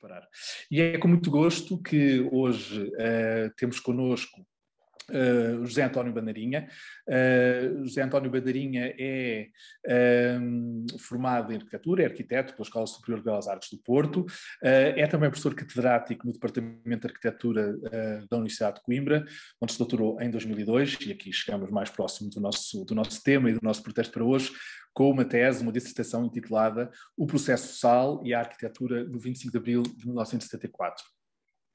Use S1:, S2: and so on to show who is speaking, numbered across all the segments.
S1: parar. E é com muito gosto que hoje uh, temos connosco Uh, José António Bandeirinha. Uh, eh, José António Bandeirinha é um, ehm, formado em arquitetura, é arquiteto pela Escola Superior de Belas Artes do Porto, uh, é também professor catedrático no Departamento de Arquitetura da Universidade de Coimbra, onde se doutorou em 2002, e aqui chegamos mais próximo do nosso, do nosso tema e do nosso protesto para hoje, com uma tese, uma dissertação intitulada O Processo Sal e a Arquitetura do 25 de Abril de 1974.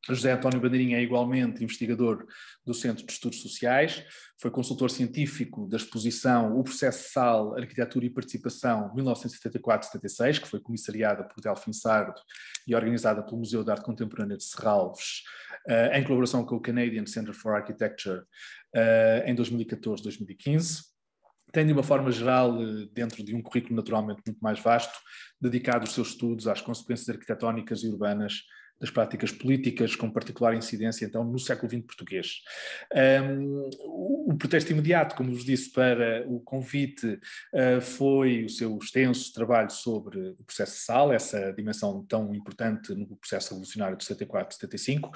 S1: José António Bandeirinha é igualmente investigador do Centro de Estudos Sociais, foi consultor científico da exposição O Processo Sal, Arquitetura e Participação 1974-76, que foi comissariada por Delfim Sardo e organizada pelo Museu de Arte Contemporânea de Serralves, eh, em colaboração com o Canadian Center for Architecture eh, em 2014-2015 tem, de uma forma geral, eh, dentro de um currículo naturalmente muito mais vasto, dedicado os seus estudos às consequências arquitetónicas e urbanas das práticas políticas, com particular incidência, então, no século XX português. Um, o protesto imediato, como vos disse, para o convite uh, foi o seu extenso trabalho sobre o processo de sal, essa dimensão tão importante no processo revolucionário de 74 e 75.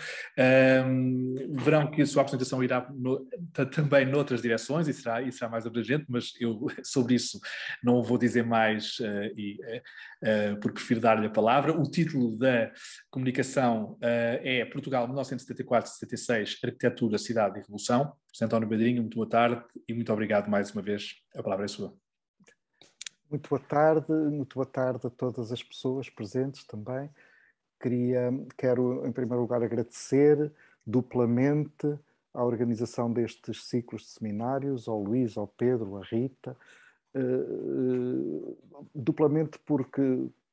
S1: Um, verão que a sua apresentação irá no, também noutras direções e será, e será mais abrangente, mas eu sobre isso não vou dizer mais, uh, e, uh, porque prefiro dar-lhe a palavra. O título da comunicação classificação uh, eh, é Portugal 1974-76, Arquitetura, Cidade e Revolução. José António Badrinho, muito boa tarde e muito obrigado mais uma vez. A palavra é sua.
S2: Muito boa tarde, muito boa tarde a todas as pessoas presentes também. Queria, quero em primeiro lugar agradecer duplamente a organização destes ciclos de seminários, ao Luís, ao Pedro, à Rita, eh, eh, duplamente porque,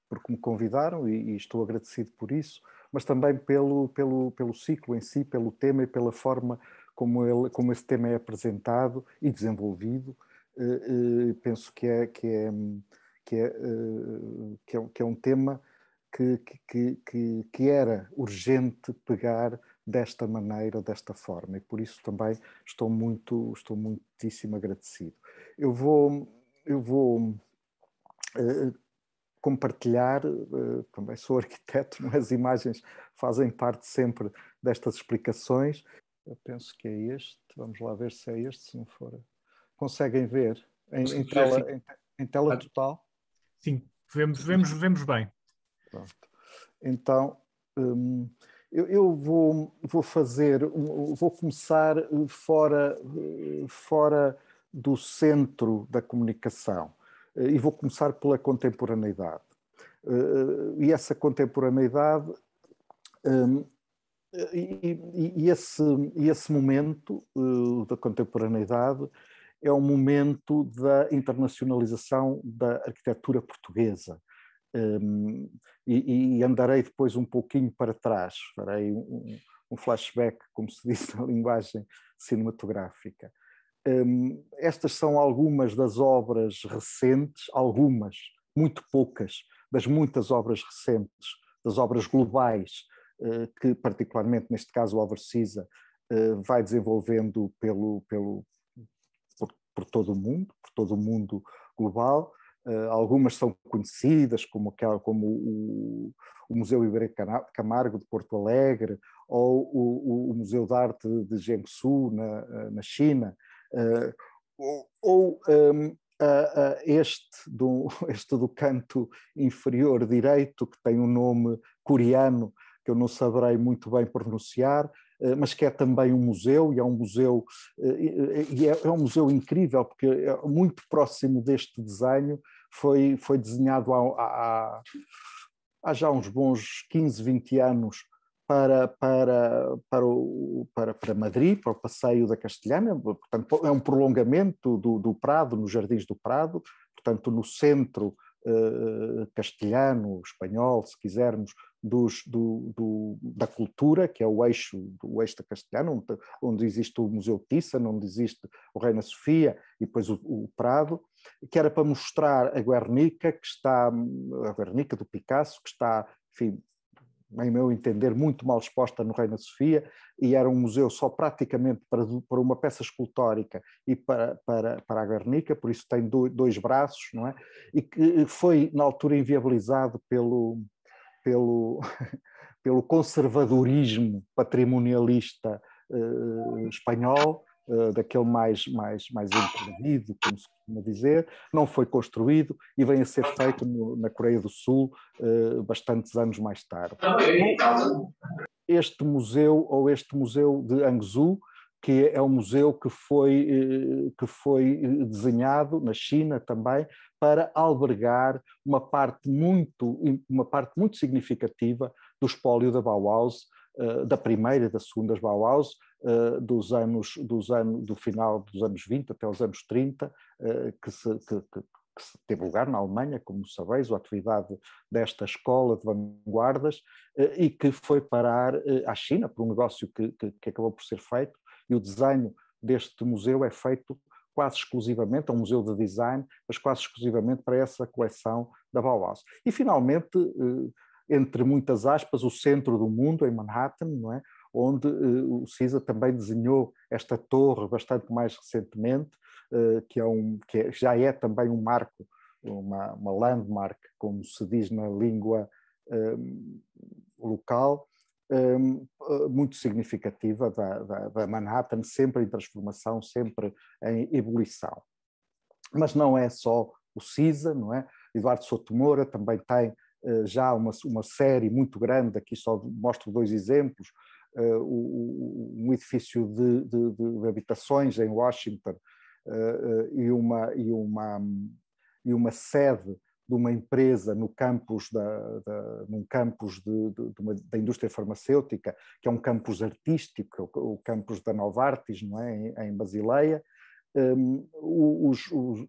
S2: porque me convidaram e, e, estou agradecido por isso, mas também pelo, pelo, pelo ciclo em si, pelo tema e pela forma como, ele, como esse tema é apresentado e desenvolvido. Uh, uh, penso que é, que é, que é, uh, que é, que é um tema que, que, que, que era urgente pegar desta maneira, desta forma, e por isso também estou muito, estou muitíssimo agradecido. Eu vou, eu vou compartilhar, eh, também sou arquiteto, mas é? imagens fazem parte sempre destas explicações. Eu penso que é este, vamos lá ver se é este, se não for. Conseguem ver em, em tela, em, em tela total?
S1: Sim, vemos, vemos, vemos bem. Pronto.
S2: Então, hum, eu, eu, vou, vou fazer, vou começar eh, fora, eh, fora do centro da comunicação. Eh, e vou começar pela contemporaneidade. Eh, eh, e essa contemporaneidade hum, e, esse, e esse momento da contemporaneidade é um momento da internacionalização da arquitetura portuguesa. Hum, e, e, andarei depois um pouquinho para trás, farei um, um flashback, como se diz na linguagem cinematográfica. Um, estas são algumas das obras recentes, algumas, muito poucas, das muitas obras recentes, das obras globais, uh, que particularmente neste caso o Alvarcisa uh, eh, vai desenvolvendo pelo, pelo, por, por, todo o mundo, por todo o mundo global. Uh, algumas são conhecidas, como, como o, o Museu Ibérico Camargo de Porto Alegre, ou o, o Museu de Arte de Jiangsu, na, na China, ah, ou, ou um, a, a este, do, este do canto inferior direito, que tem um nome coreano que eu não saberei muito bem pronunciar, ah, mas que é também um museu e é um museu ah, e é, é, um museu incrível porque é muito próximo deste desenho foi foi desenhado há, há, há já uns bons 15, 20 anos para, para, para, o, para, para Madrid, para o Passeio da Castelhana, portanto, é um prolongamento do, do Prado, nos Jardins do Prado, portanto, no centro eh, castelhano, espanhol, se quisermos, dos, do, do, da cultura, que é o eixo, do eixo da castelhana, onde, onde, existe o Museu Thyssen, onde existe o Reina Sofia e depois o, o, Prado, que era para mostrar a Guernica, que está, a Guernica do Picasso, que está, enfim, em meu entender, muito mal exposta no Reina Sofia, e era um museu só praticamente para, para uma peça escultórica e para, para, para a Guernica, por isso tem dois braços, não é? E que foi, na altura, inviabilizado pelo, pelo, pelo conservadorismo patrimonialista eh, espanhol, eh, daquele mais, mais, mais encolhido, como se costuma dizer, não foi construído e vem a ser feito no, na Coreia do Sul uh, bastantes anos mais tarde. Este museu, ou este museu de Hangzhou, que é um museu que foi, eh, que foi desenhado na China também para albergar uma parte muito, uma parte muito significativa do espólio da Bauhaus, da primeira e da segunda Bauhaus, eh, dos anos, dos anos, do final dos anos 20 até os anos 30, eh, que, se, que, que, que teve lugar na Alemanha, como sabeis, a atividade desta escola de vanguardas, eh, e que foi parar à China, por um negócio que, que acabou por ser feito, e o desenho deste museu é feito quase exclusivamente, é um museu de design, mas quase exclusivamente para essa coleção da Bauhaus. E finalmente, entre muitas aspas, o centro do mundo, em Manhattan, não é? onde eh, o CISA também desenhou esta torre bastante mais recentemente, eh, que, é um, que é, já é também um marco, uma, uma landmark, como se diz na língua um, ehm, local, um, ehm, eh, muito significativa da, da, da, Manhattan, sempre em transformação, sempre em ebulição. Mas não é só o CISA, não é? Eduardo Sotomoura também tem uh, já uma, uma série muito grande, aqui só mostro dois exemplos, eh, um edifício de, de, de, habitações em Washington eh, eh, e, uma, e, uma, e uma sede de uma empresa no campus da, da num campus de, de, de uma, da indústria farmacêutica, que é um campus artístico, o, campus da Novartis, não é? em, em Basileia. Um, ehm, os, os,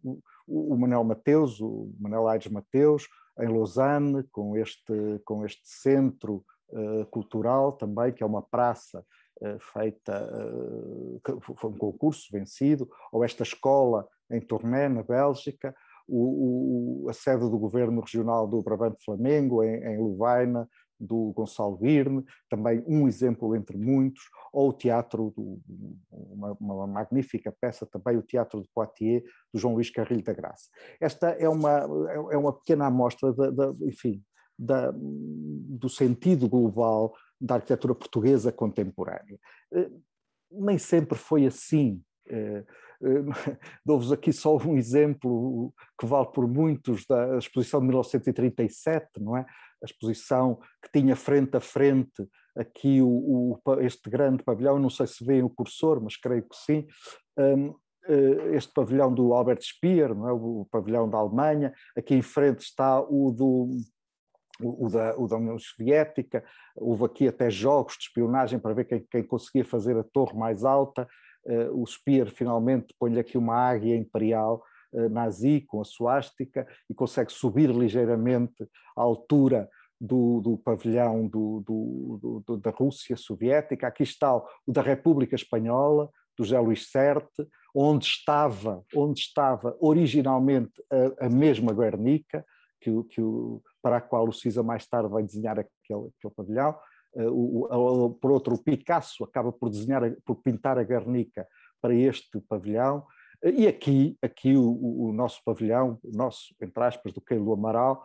S2: o, o Manuel Mateus, o Manuel Aires Mateus, em Lausanne, com este, com este centro eh, cultural também, que é uma praça eh, feita eh, foi um concurso vencido, ou esta escola em Tournai, na Bélgica, o, o, a sede do governo regional do Brabante Flamengo, em, em do Gonçalo Virne, também um exemplo entre muitos, ou o teatro, do, uma, uma, magnífica peça também, o Teatro de Poitiers, do João Luís Carrilho da Graça. Esta é uma, é, é uma pequena amostra, de, de, enfim, da, do sentido global da arquitetura portuguesa contemporânea. Eh, nem sempre foi assim. Eh, eh, dou-vos aqui só um exemplo que vale por muitos da exposição de 1937, não é? A exposição que tinha frente a frente aqui o, o, este grande pavilhão, não sei se vê o cursor, mas creio que sim, hum, este pavilhão do Albert Speer, não é? o pavilhão da Alemanha, aqui em frente está o do o da, o da, União Soviética, houve aqui até jogos de espionagem para ver quem, quem conseguia fazer a torre mais alta, uh, o Speer finalmente põe-lhe aqui uma águia imperial uh, nazi com a suástica e consegue subir ligeiramente a altura do, do pavilhão do, do, da Rússia Soviética. Aqui está o, o da República Espanhola, do José Luís Certe, onde estava, onde estava originalmente a, a mesma Guernica, que, que, o, para a qual o Cisa mais tarde vai desenhar aquele, aquele pavilhão. Uh, o, o, por outro, o Picasso acaba por desenhar, por pintar a Guernica para este pavilhão. Eh, e aqui, aqui o, o, nosso pavilhão, o nosso, entre aspas, do Keilo Amaral,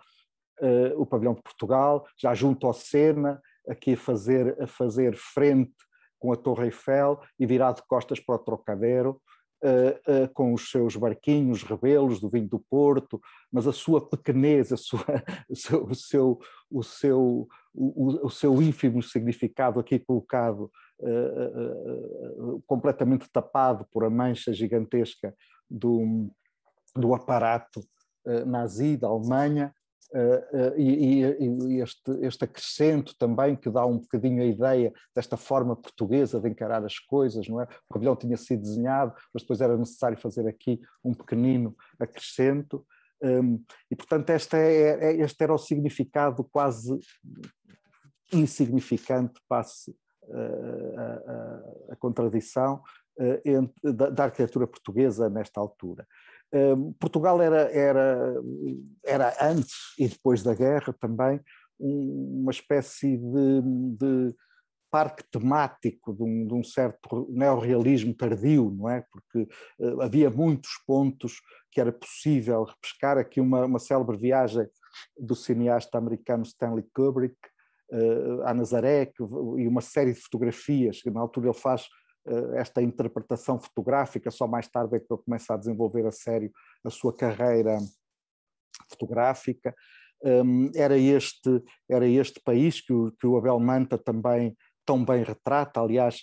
S2: uh, o pavilhão de Portugal, já junto ao Sena, aqui a fazer, a fazer frente com a Torre Eiffel e virado de costas para o Trocadero. Uh, com os seus barquinhos rebelos do vinho do Porto, mas a sua pequenez, a sua, o, seu, o, seu, o, seu, o, o seu ínfimo significado aqui colocado, uh, completamente tapado por a mancha gigantesca do, do aparato nazi da Alemanha, eh, eh, e, e este, este, acrescento também que dá um bocadinho a ideia desta forma portuguesa de encarar as coisas, não é? O pavilhão tinha sido desenhado, mas depois era necessário fazer aqui um pequenino acrescento. Um, e, portanto, esta é, é, este era o significado quase insignificante, passe uh, a, a, contradição, eh, entre, da, da arquitetura portuguesa nesta altura. Portugal era, era, era antes e depois da guerra também uma espécie de, de parque temático de um, de um certo neorrealismo tardio, não é? Porque eh, havia muitos pontos que era possível repescar. Aqui uma, uma célebre viagem do cineasta americano Stanley Kubrick eh, a Nazaré e uma série de fotografias. que Na altura ele faz eh, esta interpretação fotográfica, só mais tarde é que eu começo a desenvolver a sério a sua carreira fotográfica. Hum, era este, era este país que o, que o Abel Manta também tão bem retrata, aliás,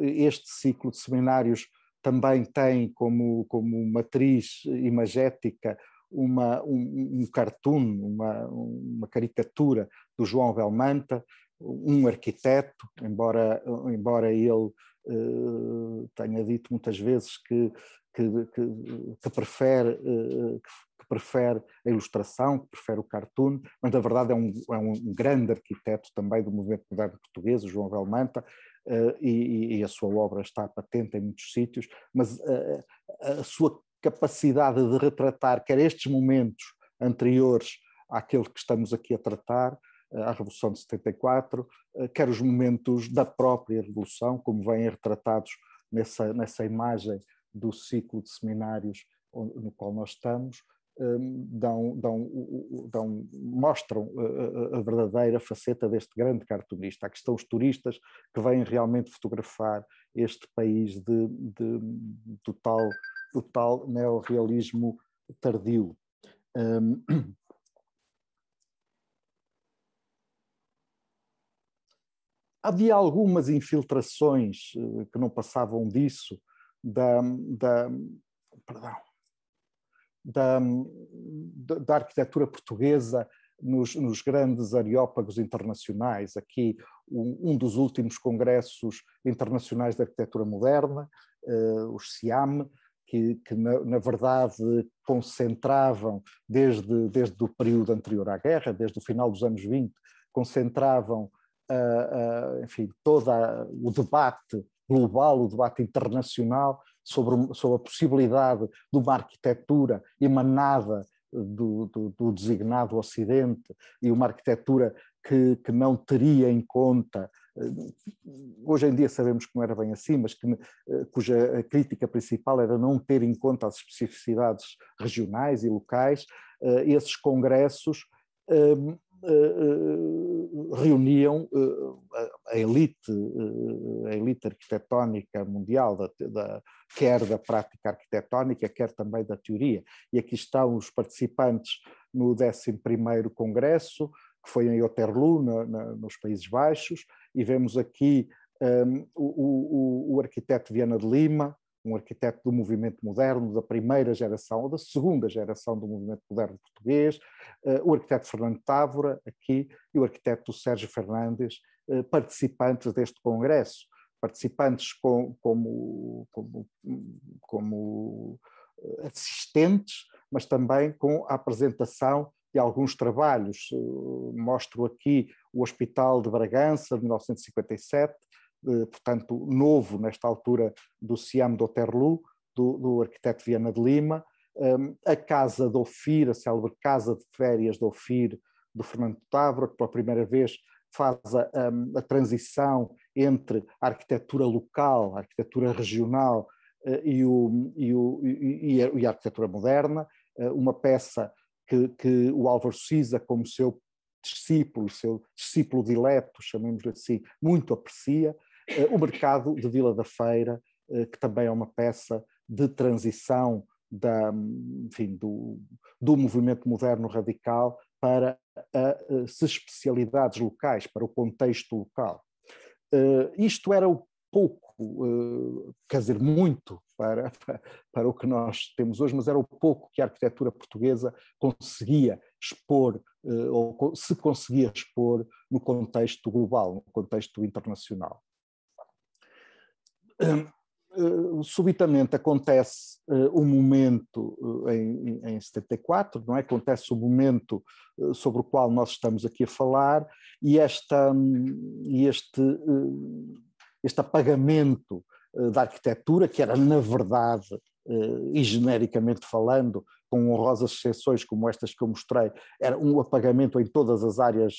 S2: eh, este ciclo de seminários também tem como, como matriz imagética uma, um, um cartoon, uma, uma caricatura do João Manta um arquiteto, embora, embora ele eh, tenha dito muitas vezes que, que, que, que prefere, eh, que, prefere a ilustração, que prefere o cartoon, mas na verdade é um, é um grande arquiteto também do movimento moderno português, o João Velmanta, eh, e, e, a sua obra está patente em muitos sítios, mas a, a sua capacidade de retratar quer estes momentos anteriores àquele que estamos aqui a tratar, eh, à Revolução de 74, eh, quer os momentos da própria Revolução, como vêm retratados nessa, nessa imagem do ciclo de seminários no qual nós estamos, ehm, dão, dão, dão, mostram eh, a verdadeira faceta deste grande cartunista. Aqui estão os turistas que vêm realmente fotografar este país de, de, do tal, do tal neorrealismo tardio. Um, ehm, Havia algumas infiltrações eh, que não passavam disso, da, da, perdão, da, da arquitetura portuguesa nos, nos, grandes areópagos internacionais. Aqui, um, um, dos últimos congressos internacionais de arquitetura moderna, uh, os SIAM, que, que na, na, verdade concentravam, desde, desde o período anterior à guerra, desde o final dos anos 20, concentravam eh, eh, enfim, todo o debate global, o debate internacional sobre, sobre a possibilidade de uma arquitetura emanada do, do, do, designado Ocidente e uma arquitetura que, que não teria em conta, eh, hoje em dia sabemos que não era bem assim, mas que, cuja crítica principal era não ter em conta as especificidades regionais e locais, esses congressos eh, eh, reuniam eh, a elite, a elite arquitetónica mundial, da, da, quer da prática arquitetónica, quer também da teoria. E aqui estão os participantes no 11 Congresso, que foi em Oterlu, na, na, nos Países Baixos, e vemos aqui um, ehm, o, o, o, arquiteto Viana de Lima, um arquiteto do movimento moderno, da primeira geração, ou da segunda geração do movimento moderno português, eh, o arquiteto Fernando Távora, aqui, e o arquiteto Sérgio Fernandes, eh, participantes deste congresso, participantes com, como, como, como eh, assistentes, mas também com a apresentação de alguns trabalhos. Mostro aqui o Hospital de Bragança, de 1957, eh, portanto, novo nesta altura do Siam do Oterlu, do, do arquiteto Viana de Lima, ehm, a Casa do Ofir, a célebre Casa de Férias do Ofir, do Fernando Távora, que pela primeira vez faz a, a, ehm, a, transição entre a arquitetura local, a arquitetura regional eh, e, o, e, o, e, a, e, a, arquitetura moderna, eh, uma peça que, que o Álvaro Siza, como seu discípulo, seu discípulo dileto, chamemos-lhe assim, muito aprecia, eh, o mercado de Vila da Feira, eh, que também é uma peça de transição da, enfim, do, do movimento moderno radical para as especialidades locais, para o contexto local. Uh, isto era o pouco, uh, quer dizer, muito para, para, para o que nós temos hoje, mas era o pouco que a arquitetura portuguesa conseguia expor, uh, ou se conseguia expor no contexto global, no contexto internacional. Eh, subitamente acontece eh, o um momento eh, em, em 74, não é? Acontece o momento sobre o qual nós estamos aqui a falar e esta, hum, este, este apagamento da arquitetura, que era na verdade, e genericamente falando, com honrosas exceções como estas que eu mostrei, era um apagamento em todas as áreas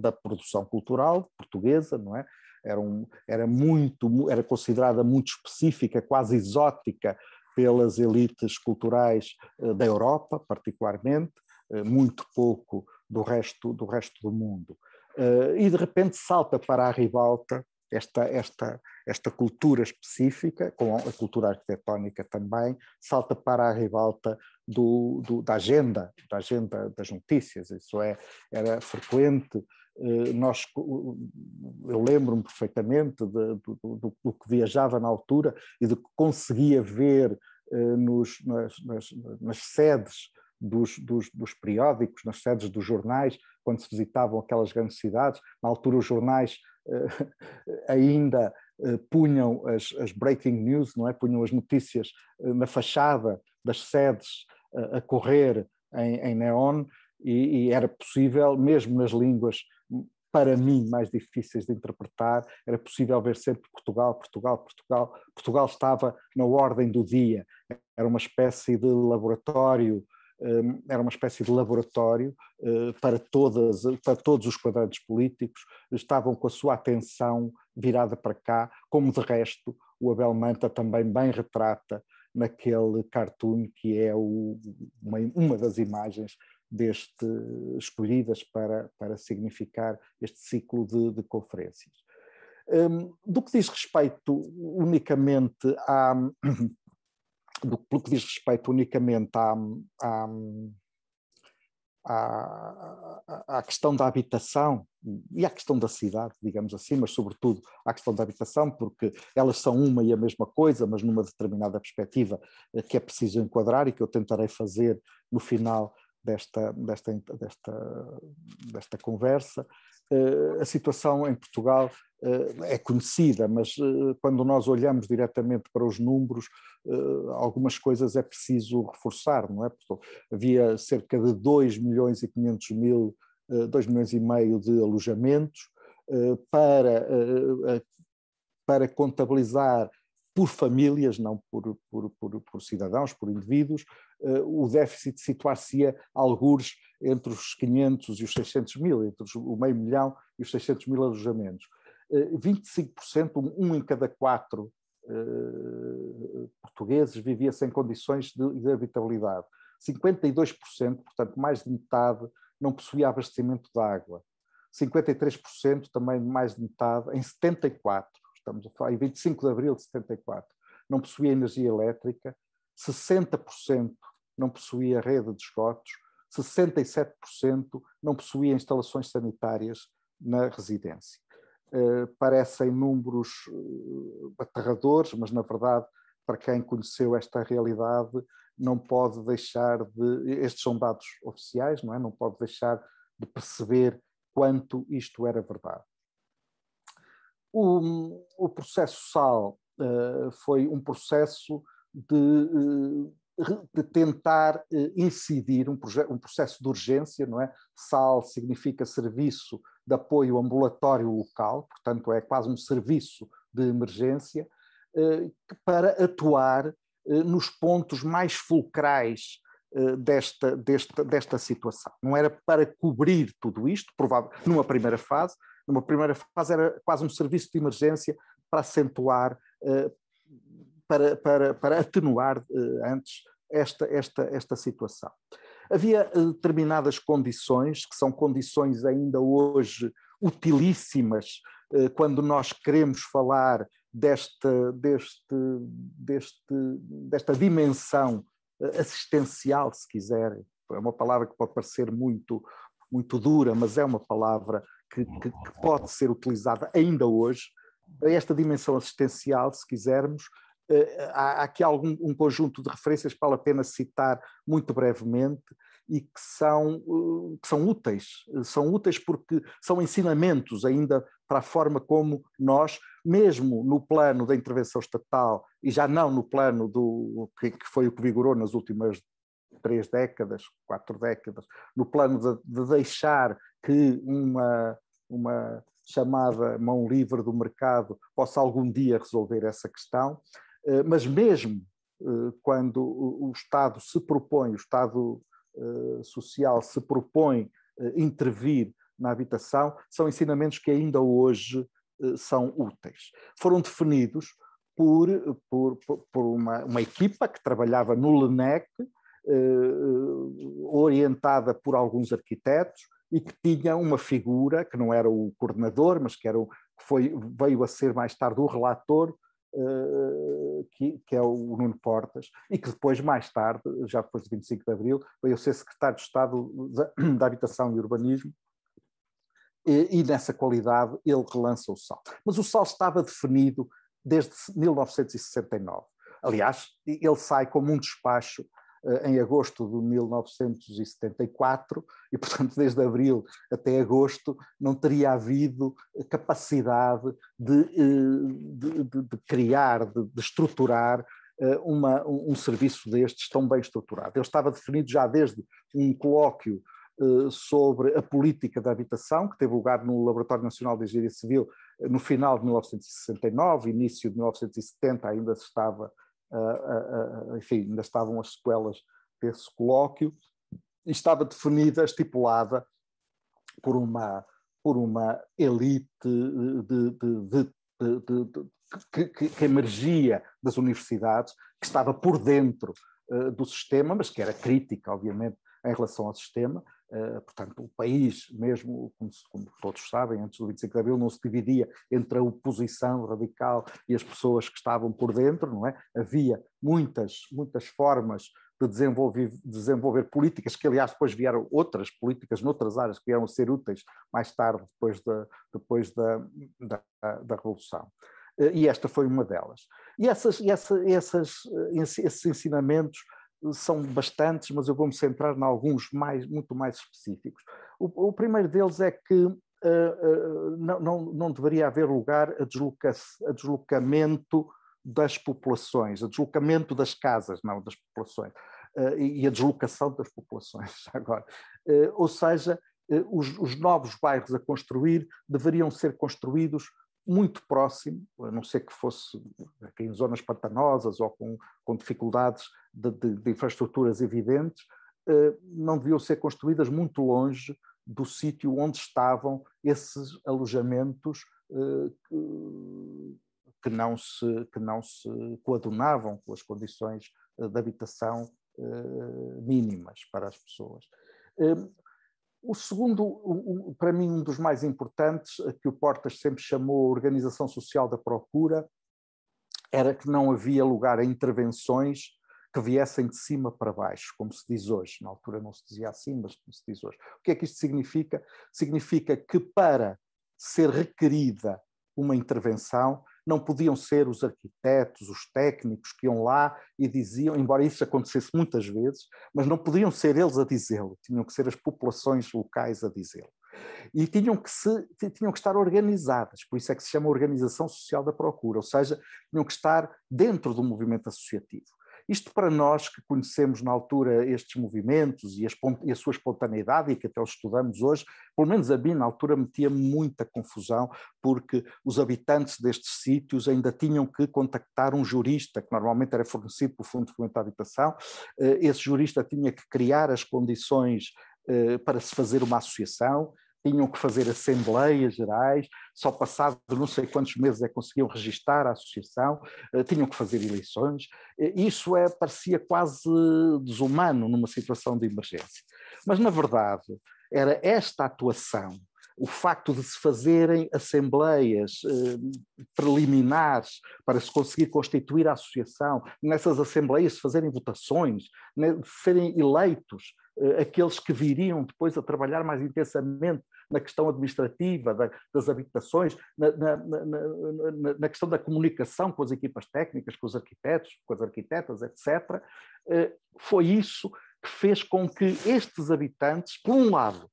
S2: da produção cultural portuguesa, não é? era, um, era, muito, era considerada muito específica, quase exótica pelas elites culturais eh, da Europa, particularmente, eh, muito pouco do resto do, resto do mundo. Eh, e de repente salta para a ribalta esta, esta, esta cultura específica, com a cultura arquitetónica também, salta para a ribalta do, do, da agenda, da agenda das notícias. Isso é, era frequente eh, nós, eu lembro-me perfeitamente de, do, do, do, que viajava na altura e do que conseguia ver eh, nos, nas, nas, nas sedes dos, dos, dos, periódicos, nas sedes dos jornais, quando se visitavam aquelas grandes cidades. Na altura, os jornais eh, ainda punham as, as, breaking news, não é? punham as notícias na fachada das sedes a correr em, em neon, e, e, era possível, mesmo nas línguas para mim, mais difíceis de interpretar, era possível ver sempre Portugal, Portugal, Portugal. Portugal estava na ordem do dia, era uma espécie de laboratório hum, era uma espécie de laboratório eh, para, todas, para todos os quadrantes políticos, estavam com a sua atenção virada para cá, como de resto o Abel Manta também bem retrata naquele cartoon que é o, uma, uma das imagens deste, escolhidas para, para significar este ciclo de, de conferências. Um, do que diz respeito unicamente a Do, que diz respeito unicamente à, à, à, à, questão da habitação e à questão da cidade, digamos assim, mas sobretudo à questão da habitação, porque elas são uma e a mesma coisa, mas numa determinada perspectiva eh, que é preciso enquadrar e que eu tentarei fazer no final desta, desta, desta, desta conversa. Eh, a situação em Portugal eh, é conhecida, mas eh, quando nós olhamos diretamente para os números, algumas coisas é preciso reforçar, não é? Porque havia cerca de 2 milhões e 500 mil, 2 milhões e meio de alojamentos, para, para contabilizar por famílias, não por, por, por, por cidadãos, por indivíduos, eh, o déficit situar-se-ia algures entre os 500 e os 600 mil, entre os, o meio milhão e os 600 mil alojamentos. 25%, eh, um em cada quatro eh, portugueses vivia sem condições de, de habitabilidade. 52%, portanto mais de metade, não possuía abastecimento de água. 53%, também mais de metade, em 74%, estamos a falar, em 25 de abril de 74%, não possuía energia elétrica. 60% não possuía rede de esgotos, 67% não possuía instalações sanitárias na residência. Eh, parecem números eh, aterradores, mas na verdade, para quem conheceu esta realidade, não pode deixar de. Estes são dados oficiais, não é? Não pode deixar de perceber quanto isto era verdade. O, o processo SAL uh, foi um processo de uh, de tentar eh, incidir um, um processo de urgência, não é? SAL significa Serviço de Apoio Ambulatório Local, portanto é quase um serviço de emergência, eh, para atuar eh, nos pontos mais fulcrais desta, desta, desta situação. Não era para cobrir tudo isto, provável, numa primeira fase, numa primeira fase era quase um serviço de emergência para acentuar, para, para, para atenuar antes esta, esta, esta situação. Havia eh, determinadas condições, que são condições ainda hoje utilíssimas eh, quando nós queremos falar desta, deste, deste, desta dimensão eh, assistencial, se quiserem. É uma palavra que pode parecer muito, muito dura, mas é uma palavra que, que, que pode ser utilizada ainda hoje. Esta dimensão assistencial, se quisermos, eh, há aqui algum, um conjunto de referências que vale a pena citar muito brevemente e que são, eh, que são úteis. Eh, são úteis porque são ensinamentos ainda para a forma como nós, mesmo no plano da intervenção estatal e já não no plano do que foi o que vigorou nas últimas três décadas, quatro décadas, no plano de, de deixar que uma, uma chamada mão livre do mercado possa algum dia resolver essa questão, eh, mas mesmo eh, quando o Estado se propõe, o Estado eh, social se propõe intervir na habitação, são ensinamentos que ainda hoje são úteis. Foram definidos por, por, por uma, uma, equipa que trabalhava no LENEC, orientada por alguns arquitetos, e que tinha uma figura que não era o coordenador, mas que era, o, foi, veio a ser mais tarde o relator, eh, que, que, é o Nuno Portas, e que depois, mais tarde, já depois de 25 de Abril, veio ser secretário de Estado da, da Habitação e Urbanismo, e, e, nessa qualidade ele relança o SAL. Mas o SAL estava definido desde 1969. Aliás, ele sai como um despacho eh, em agosto de 1974, e portanto desde abril até agosto não teria havido capacidade de, eh, de, de, criar, de, estruturar eh, uma, um, um serviço destes tão bem estruturado. Ele estava definido já desde um colóquio sobre a política da habitação, que teve lugar no Laboratório Nacional de Engenharia Civil no final de 1969, início de 1970 ainda se estava enfim, ainda estavam as sequelas desse colóquio, e estava definida, estipulada por uma, por uma elite de, de, de, que, que, emergia das universidades, que estava por dentro eh, do sistema, mas que era crítica, obviamente, em relação ao sistema, Uh, portanto, o país, mesmo como, como, todos sabem, antes do 25 de Abril não se dividia entre a oposição radical e as pessoas que estavam por dentro, não é? Havia muitas, muitas formas de desenvolver, desenvolver políticas, que aliás depois vieram outras políticas noutras áreas que vieram a ser úteis mais tarde, depois da, depois da, da, da Revolução. Uh, e esta foi uma delas. E, essas, e essa, essas, eh, esses ensinamentos são bastantes, mas eu vou-me centrar em alguns mais, muito mais específicos. O, o primeiro deles é que uh, uh, não, não, não, deveria haver lugar a, desloca a deslocamento das populações, a deslocamento das casas, não das populações, uh, e, e a deslocação das populações agora. ou seja, os, os novos bairros a construir deveriam ser construídos muito próximo, a não ser que fosse em zonas pantanosas ou com, com dificuldades de, de, de, infraestruturas evidentes, eh, não deviam ser construídas muito longe do sítio onde estavam esses alojamentos eh, que não se, que não se coadunavam com as condições eh, de habitação mínimas para as pessoas. O segundo, para mim, um dos mais importantes, que o Portas sempre chamou organização social da procura, era que não havia lugar a intervenções que viessem de cima para baixo, como se diz hoje. Na altura não se dizia assim, mas como se diz hoje. O que é que isto significa? Significa que para ser requerida uma intervenção, não podiam ser os arquitetos, os técnicos que iam lá e diziam, embora isso acontecesse muitas vezes, mas não podiam ser eles a dizê-lo, tinham que ser as populações locais a dizê-lo. E tinham que, se, tinham que estar organizadas, por isso é que se chama Organização Social da Procura, ou seja, tinham que estar dentro do movimento associativo. Isto para nós que conhecemos na altura estes movimentos e, e a sua espontaneidade e que até os estudamos hoje, pelo menos a mim na altura metia muita confusão porque os habitantes destes sítios ainda tinham que contactar um jurista que normalmente era fornecido pelo Fundo de Fomento da Habitação. Eh, esse jurista tinha que criar as condições eh, para se fazer uma associação, tinham que fazer assembleias gerais, só passado não sei quantos meses é que conseguiam registar a associação, eh, tinham que fazer eleições. Isso é, parecia quase desumano numa situação de emergência. Mas, na verdade, era esta atuação o facto de se fazerem assembleias eh, preliminares para se conseguir constituir a associação, nessas assembleias se fazerem votações, né, serem eleitos, eh, aqueles que viriam depois a trabalhar mais intensamente na questão administrativa, da, das habitações, na, na, na, na, questão da comunicação com as equipas técnicas, com os arquitetos, com as arquitetas, etc. Eh, foi isso que fez com que estes habitantes, por um lado,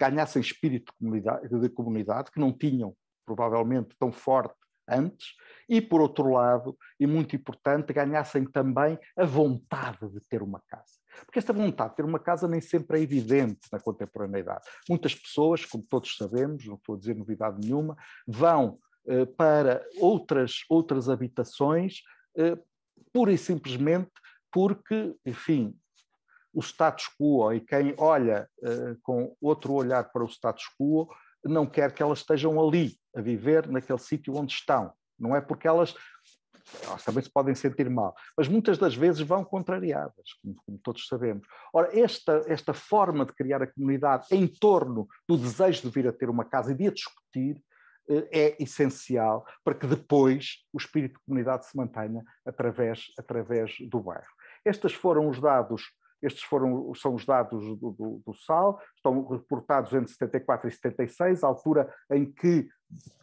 S2: ganhassem espírito de comunidade, de comunidade que não tinham provavelmente tão forte antes, e por outro lado, e é muito importante, ganhassem também a vontade de ter uma casa. Porque esta vontade de ter uma casa nem sempre é evidente na contemporaneidade. Muitas pessoas, como todos sabemos, não estou a dizer novidade nenhuma, vão eh, para outras, outras habitações eh, pura e simplesmente porque, enfim, o status quo e quem olha eh, com outro olhar para o status quo não quer que elas estejam ali, a viver naquele sítio onde estão. Não é porque elas, elas ah, também se podem sentir mal, mas muitas das vezes vão contrariadas, como, como, todos sabemos. Ora, esta, esta forma de criar a comunidade em torno do desejo de vir a ter uma casa e de a discutir eh, é essencial para que depois o espírito de comunidade se mantenha através, através do bairro. Estes foram os dados estes foram, são os dados do, do, do SAL, estão reportados entre 74 e 76, altura em que,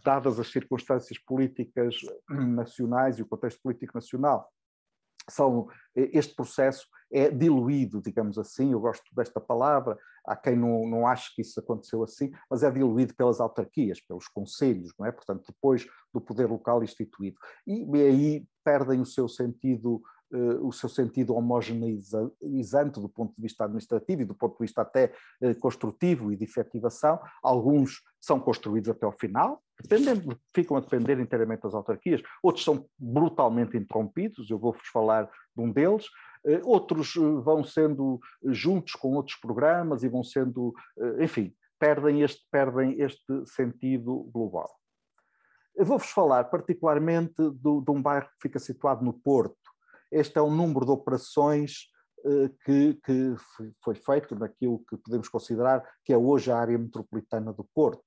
S2: dadas as circunstâncias políticas hum, nacionais e o contexto político nacional, são, este processo é diluído, digamos assim, eu gosto desta palavra, há quem não, não ache que isso aconteceu assim, mas é diluído pelas autarquias, pelos conselhos, não é? Portanto, depois do poder local instituído. E, e aí perdem o seu sentido eh, o seu sentido homogeneizante do ponto de vista administrativo e do ponto de vista até eh, construtivo e de efetivação. Alguns são construídos até ao final, dependendo, ficam a depender inteiramente das autarquias, outros são brutalmente interrompidos, eu vou-vos falar de um deles, eh, outros vão sendo juntos com outros programas e vão sendo, enfim, perdem este, perdem este sentido global. vou-vos falar particularmente do, de um bairro que fica situado no Porto, este é o número de operações eh, que, que, foi feito naquilo que podemos considerar que é hoje a área metropolitana do Porto.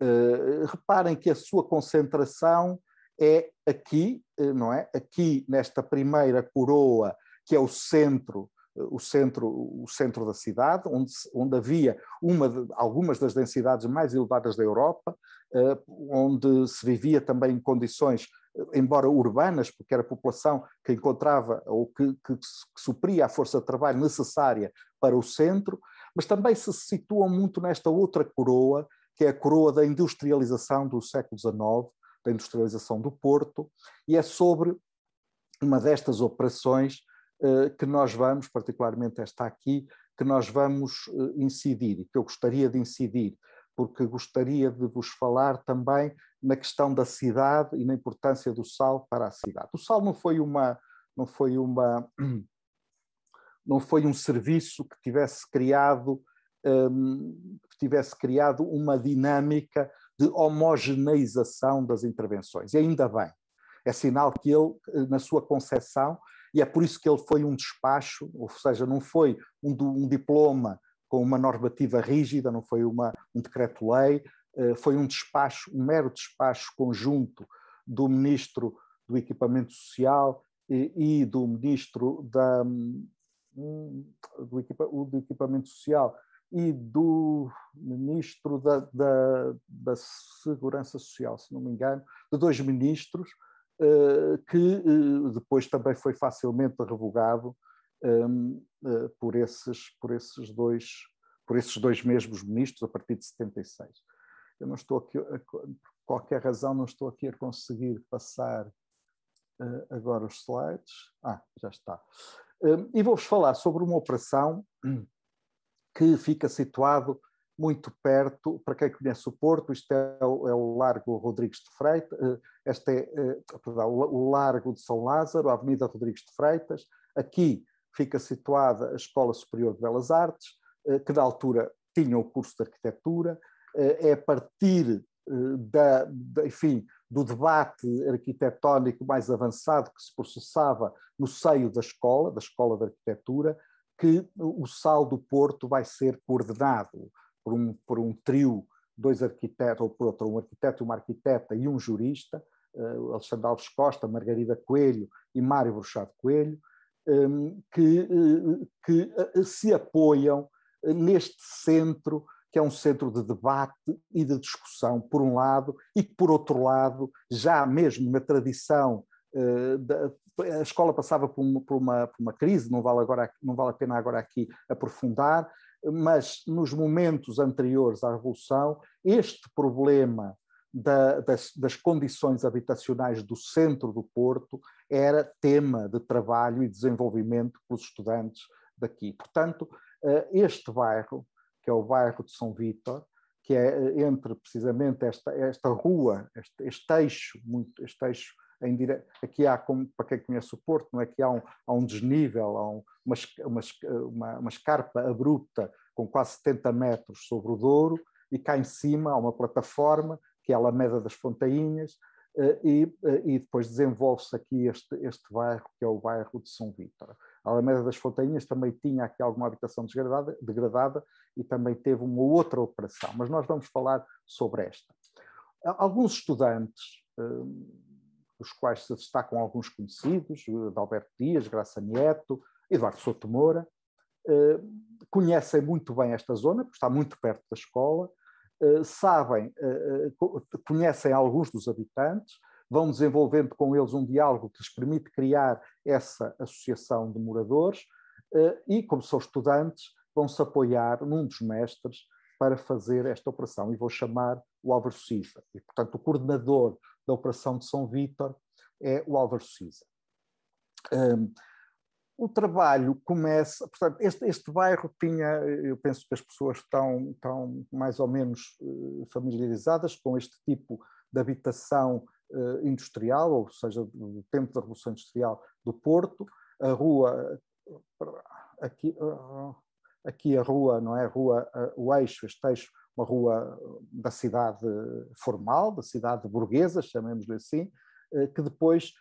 S2: Eh, reparem que a sua concentração é aqui, eh, não é? Aqui nesta primeira coroa, que é o centro, o centro, o centro da cidade, onde, onde havia uma de, algumas das densidades mais elevadas da Europa, onde se vivia também em condições embora urbanas, porque era a população que encontrava ou que, que, que supria a força de trabalho necessária para o centro, mas também se situam muito nesta outra coroa, que é a coroa da industrialização do século XIX, da industrialização do Porto, e é sobre uma destas operações eh, que nós vamos, particularmente esta aqui, que nós vamos eh, incidir, e que eu gostaria de incidir, porque gostaria de vos falar também na questão da cidade e na importância do sal para a cidade. O sal não foi uma não foi uma não foi um serviço que tivesse criado um, que tivesse criado uma dinâmica de homogeneização das intervenções. E ainda bem. É sinal que ele, na sua concepção, e é por isso que ele foi um despacho, ou seja, não foi um, um diploma com uma normativa rígida, não foi uma, um decreto-lei, eh, foi um despacho, um mero despacho conjunto do ministro do Equipamento Social e, e do ministro da, hum, do, equipa, do, Equipamento Social e do ministro da, da, da, Segurança Social, se não me engano, de dois ministros, eh, que eh, depois também foi facilmente revogado hum, por, esses, por, esses dois, por esses dois mesmos ministros a partir de 76 eu não estou aqui, eh, por qualquer razão, não estou aqui a conseguir passar uh, agora os slides. Ah, já está. Hum, e vou-vos falar sobre uma operação que fica situado muito perto, para quem conhece o Porto, isto é o, é o Largo Rodrigues de Freitas, eh, este é, perdão, o Largo de São Lázaro, a Avenida Rodrigues de Freitas, aqui fica situada a Escola Superior de Belas Artes, que da altura tinha o curso de arquitetura, eh, é a partir eh, da, da, enfim, do debate arquitetónico mais avançado que se processava no seio da escola, da Escola de Arquitetura, que o Sal do Porto vai ser coordenado por um, por um trio, dois arquitetos, ou por outro, um arquiteto, e uma arquiteta e um jurista, uh, Alexandre Alves Costa, Margarida Coelho e Mário Bruxado Coelho, um, ehm, que, uh, que se apoiam neste centro que é um centro de debate e de discussão, por um lado, e que, por outro lado, já mesmo na tradição uh, da, a escola passava por uma, por uma, por uma crise, não vale, agora, não vale a pena agora aqui aprofundar, mas nos momentos anteriores à Revolução, este problema da, das, das, condições habitacionais do centro do Porto era tema de trabalho e desenvolvimento pelos estudantes daqui. Portanto, eh, este bairro que é o bairro de São Vítor, que é entre precisamente esta, esta rua, este, este eixo, muito, este eixo em dire... aqui há, como, para quem conhece o Porto, não é que há um, há um desnível, há um, uma, uma, uma escarpa abrupta com quase 70 metros sobre o Douro, e cá em cima há uma plataforma, que é a Alameda das Fontainhas, eh, e, eh, e depois desenvolve-se aqui este, este bairro, que é o bairro de São Vítor. A Alameda das Fontainhas também tinha aqui alguma habitação degradada, degradada e também teve uma outra operação, mas nós vamos falar sobre esta. Alguns estudantes, dos hum, quais se destacam alguns conhecidos, eh, de Alberto Dias, Graça Nieto, Eduardo Souto Moura, eh, conhecem muito bem esta zona, porque está muito perto da escola, eh, sabem, conhecem alguns dos habitantes, vão desenvolvendo com eles um diálogo que lhes permite criar essa associação de moradores eh, e, como são estudantes, vão se apoiar num dos mestres para fazer esta operação e vou chamar o Álvaro Siza. E, portanto, o coordenador da operação de São Vítor é o Álvaro Siza. Um, o trabalho começa, portanto, este, este, bairro tinha, eu penso que as pessoas estão, estão mais ou menos eh, familiarizadas com este tipo de habitação eh, industrial, ou seja, do tempo da Revolução Industrial do Porto, a rua eh, aqui, eh, aqui a rua, não é? A rua, o eixo, este eixo, uma rua da cidade formal, da cidade burguesa, chamemos-lhe assim, que depois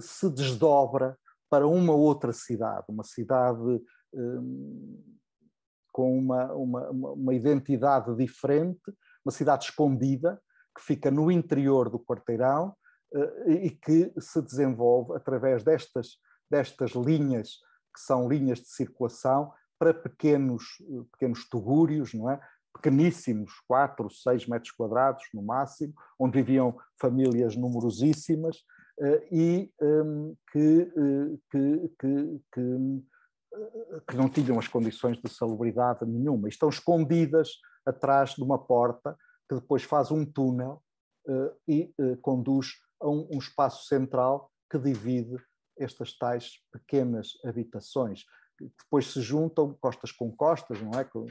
S2: se desdobra para uma outra cidade, uma cidade um, com uma, uma, uma identidade diferente, uma cidade escondida, que fica no interior do quarteirão eh, e que se desenvolve através destas, destas linhas, que são linhas de circulação, para pequenos, eh, pequenos tugúrios, não é? pequeníssimos, 4, 6 metros quadrados no máximo, onde viviam famílias numerosíssimas eh, e ehm, que, que, que, que, não tinham as condições de salubridade nenhuma. Estão escondidas atrás de uma porta que depois faz um túnel uh, e uh, conduz a um, um, espaço central que divide estas tais pequenas habitações. Depois se juntam costas com costas, não é? Com,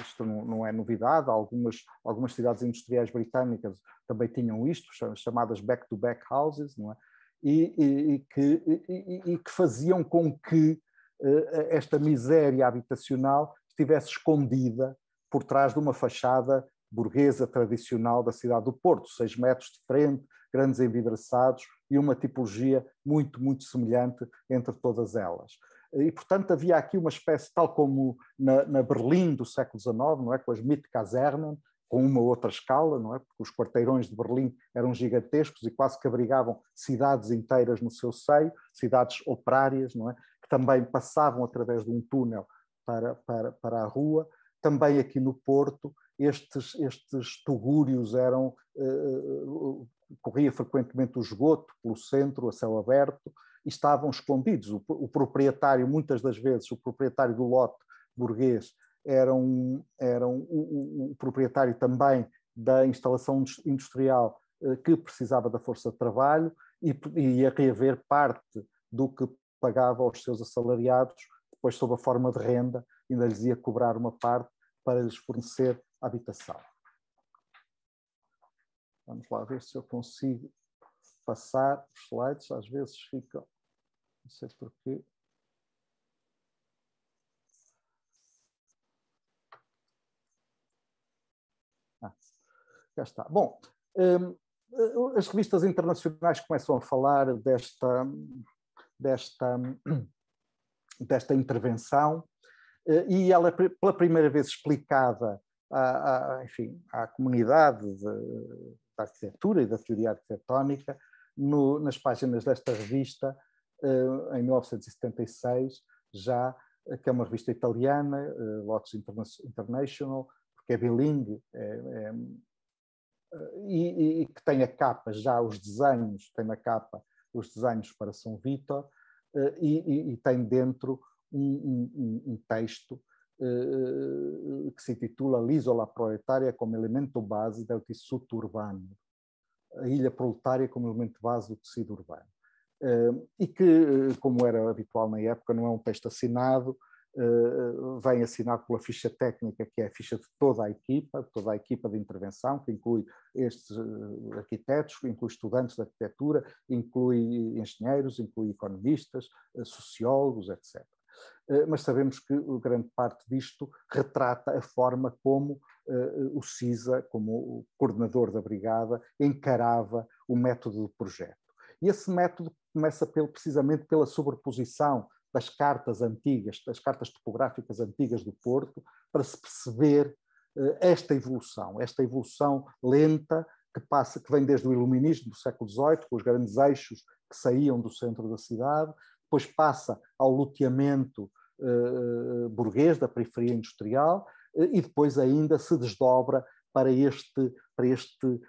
S2: isto não, não, é novidade, algumas, algumas cidades industriais britânicas também tinham isto, chamadas back-to-back -back houses, não é? E, e, e que, e, e, que faziam com que uh, esta miséria habitacional estivesse escondida por trás de uma fachada burguesa tradicional da cidade do Porto, seis metros de frente, grandes envidraçados e uma tipologia muito, muito semelhante entre todas elas. E, portanto, havia aqui uma espécie, tal como na, na Berlim do século XIX, não é? com as Mietkasernen, com uma outra escala, não é? Porque os quarteirões de Berlim eram gigantescos e quase que abrigavam cidades inteiras no seu seio, cidades operárias, não é? Que também passavam através de um túnel para, para, para a rua. Também aqui no Porto, estes, estes tugúrios eram, eh, eh, corria frequentemente o esgoto pelo centro, a céu aberto, e estavam escondidos. O, o proprietário, muitas das vezes, o proprietário do lote burguês era, um, era um, o, o proprietário também da instalação industrial eh, que precisava da força de trabalho e, e ia reaver parte do que pagava aos seus assalariados, depois sob a forma de renda, ainda lhes ia cobrar uma parte para lhes fornecer habitação. Vamos lá ver se eu consigo passar os slides, às vezes ficam, não sei porquê. Ah, já está. Bom, um, eh, as revistas internacionais começam a falar desta, desta, desta intervenção eh, e ela é pela primeira vez explicada à, à, enfim, à comunidade de, da arquitetura e da teoria arquitetónica no, nas páginas desta revista, eh, em 1976, já, que é uma revista italiana, eh, Lotus International, porque é bilingue, é, é, eh, e, e, que tem a capa já, os desenhos, tem na capa os desenhos para São Vítor, e, e, tem dentro um, um, um texto eh, que se intitula L'Isola Proletária como elemento base do tecido urbano, a ilha proletária como elemento base do tecido urbano. E que, eh, como era habitual na época, não é um texto assinado, eh, vem assinado pela ficha técnica, que é a ficha de toda a equipa, toda a equipa de intervenção, que inclui estes arquitetos, inclui estudantes de arquitetura, inclui engenheiros, inclui economistas, sociólogos, etc. Eh, mas sabemos que grande parte disto retrata a forma como eh, o CISA, como o coordenador da brigada, encarava o método do projeto. E esse método começa pelo, precisamente pela sobreposição das cartas antigas, das cartas topográficas antigas do Porto, para se perceber eh, esta evolução, esta evolução lenta que passa, que vem desde o Iluminismo do século XVIII, com os grandes eixos que saíam do centro da cidade, depois passa ao loteamento eh, eh, burguês da periferia industrial eh, e depois ainda se desdobra para este, para este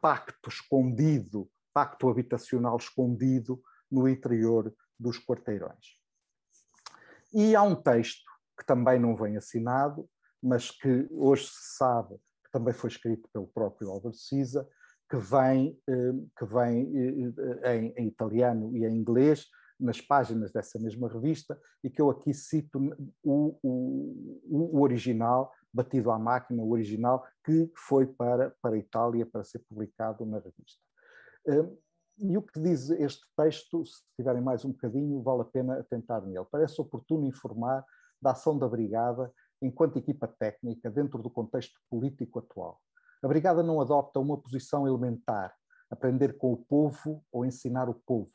S2: pacto escondido, pacto habitacional escondido no interior dos quarteirões. E há um texto que também não vem assinado, mas que hoje se sabe que também foi escrito pelo próprio Álvaro Cisa, que vem, eh, que vem eh, em, em italiano e em inglês, nas páginas dessa mesma revista e que eu aqui cito o, o, o original, batido à máquina, o original, que foi para, para a Itália para ser publicado na revista. Hum, e o que diz este texto, se tiverem mais um bocadinho, vale a pena atentar nele. Parece oportuno informar da ação da Brigada enquanto equipa técnica dentro do contexto político atual. A Brigada não adopta uma posição elementar, aprender com o povo ou ensinar o povo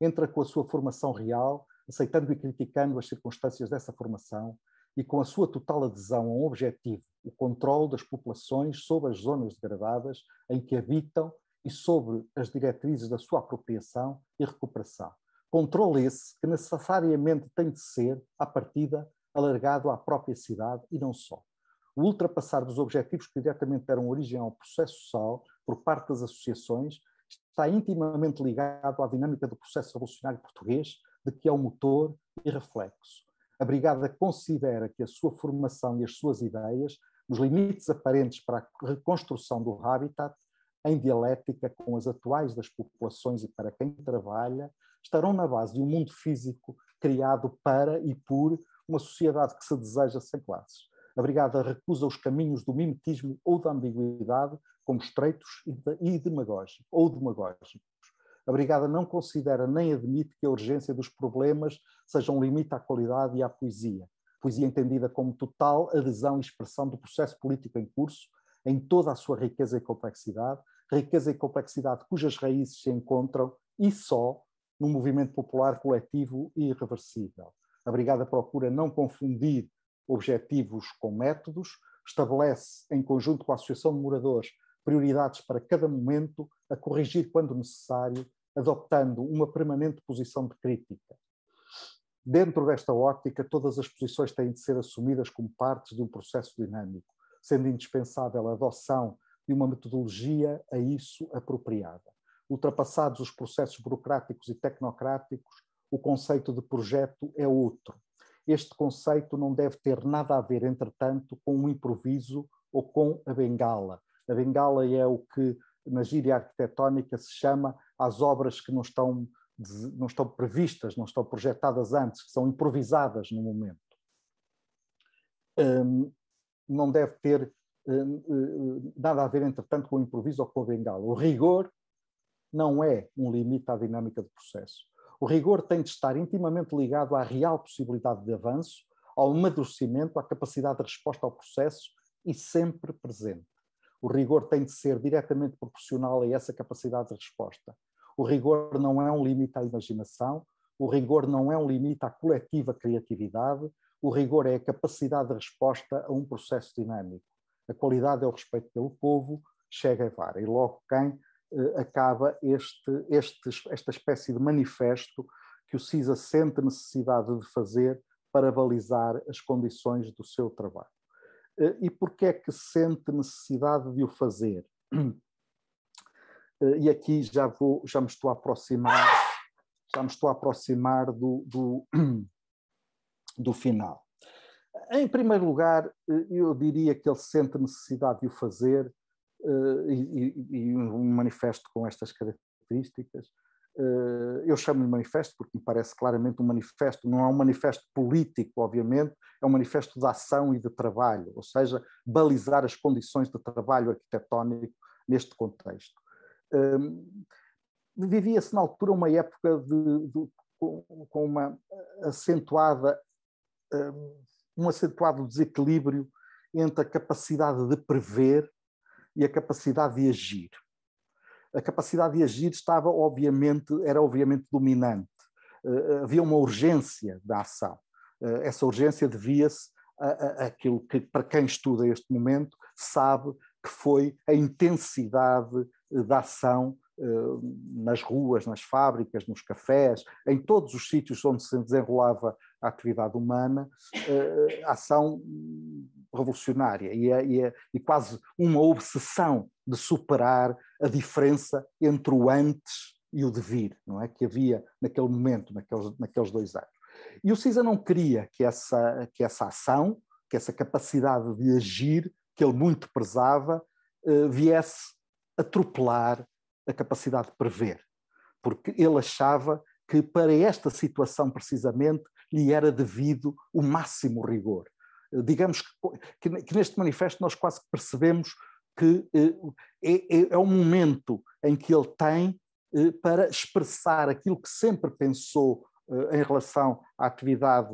S2: entra com a sua formação real, aceitando e criticando as circunstâncias dessa formação e com a sua total adesão a um objetivo, o controle das populações sobre as zonas degradadas em que habitam e sobre as diretrizes da sua apropriação e recuperação. Controle esse que necessariamente tem de ser, à partida, alargado à própria cidade e não só. O ultrapassar dos objetivos que diretamente deram origem ao processo social por parte das associações está intimamente ligado à dinâmica do processo revolucionário português, de que é o motor e reflexo. A Brigada considera que a sua formação e as suas ideias, nos limites aparentes para a reconstrução do habitat, em dialética com as atuais das populações e para quem trabalha, estarão na base de um mundo físico criado para e por uma sociedade que se deseja sem classes. A Brigada recusa os caminhos do mimetismo ou da ambiguidade como estreitos e demagógicos, ou demagógicos. A Brigada não considera nem admite que a urgência dos problemas seja um limite à qualidade e à poesia. Poesia entendida como total adesão e expressão do processo político em curso, em toda a sua riqueza e complexidade, riqueza e complexidade cujas raízes se encontram e só no movimento popular coletivo e irreversível. A Brigada procura não confundir objetivos com métodos, estabelece, em conjunto com a Associação de Moradores, prioridades para cada momento, a corrigir quando necessário, adoptando uma permanente posição de crítica. Dentro desta ótica, todas as posições têm de ser assumidas como partes de um processo dinâmico, sendo indispensável a adoção de uma metodologia a isso apropriada. Ultrapassados os processos burocráticos e tecnocráticos, o conceito de projeto é outro. Este conceito não deve ter nada a ver, entretanto, com o um improviso ou com a bengala, a bengala é o que na gíria arquitetónica se chama as obras que não estão, não estão previstas, não estão projetadas antes, que são improvisadas no momento. Hum, não deve ter hum, hum, nada a ver, entretanto, com o improviso ou com a bengala. O rigor não é um limite à dinâmica do processo. O rigor tem de estar intimamente ligado à real possibilidade de avanço, ao amadurecimento, à capacidade de resposta ao processo e sempre presente. O rigor tem de ser diretamente proporcional a essa capacidade de resposta. O rigor não é um limite à imaginação, o rigor não é um limite à coletiva criatividade, o rigor é a capacidade de resposta a um processo dinâmico. A qualidade é o respeito pelo povo, chega a vara. E logo quem eh, acaba este, este, esta espécie de manifesto que o CISA sente necessidade de fazer para balizar as condições do seu trabalho. Eh, e porque é que sente necessidade de o fazer. Eh, e aqui já, vou, já me estou a aproximar, já me estou a aproximar do, do, do final. Em primeiro lugar, eh, eu diria que ele sente necessidade de o fazer e, e, e um manifesto com estas características eh, eu chamo-lhe manifesto porque me parece claramente um manifesto, não é um manifesto político, obviamente, é um manifesto de ação e de trabalho, ou seja, balizar as condições de trabalho arquitetónico neste contexto. Ehm, vivia-se na altura uma época de, de, com uma acentuada, ehm, um acentuado desequilíbrio entre a capacidade de prever e a capacidade de agir a capacidade de agir estava obviamente, era obviamente dominante. Uh, havia uma urgência da ação. Uh, essa urgência devia-se àquilo que, para quem estuda este momento, sabe que foi a intensidade da ação uh, nas ruas, nas fábricas, nos cafés, em todos os sítios onde se desenrolava a atividade humana, a ação revolucionária e, é, e, é, e quase uma obsessão de superar a diferença entre o antes e o devir, não é? Que havia naquele momento, naqueles, naqueles dois anos. E o CISA não queria que essa, que essa ação, que essa capacidade de agir, que ele muito prezava, eh, viesse atropelar a capacidade de prever, porque ele achava que para esta situação precisamente lhe era devido o máximo rigor digamos que, que, neste manifesto nós quase percebemos que eh, é, é, é, o momento em que ele tem eh, para expressar aquilo que sempre pensou eh, em relação à atividade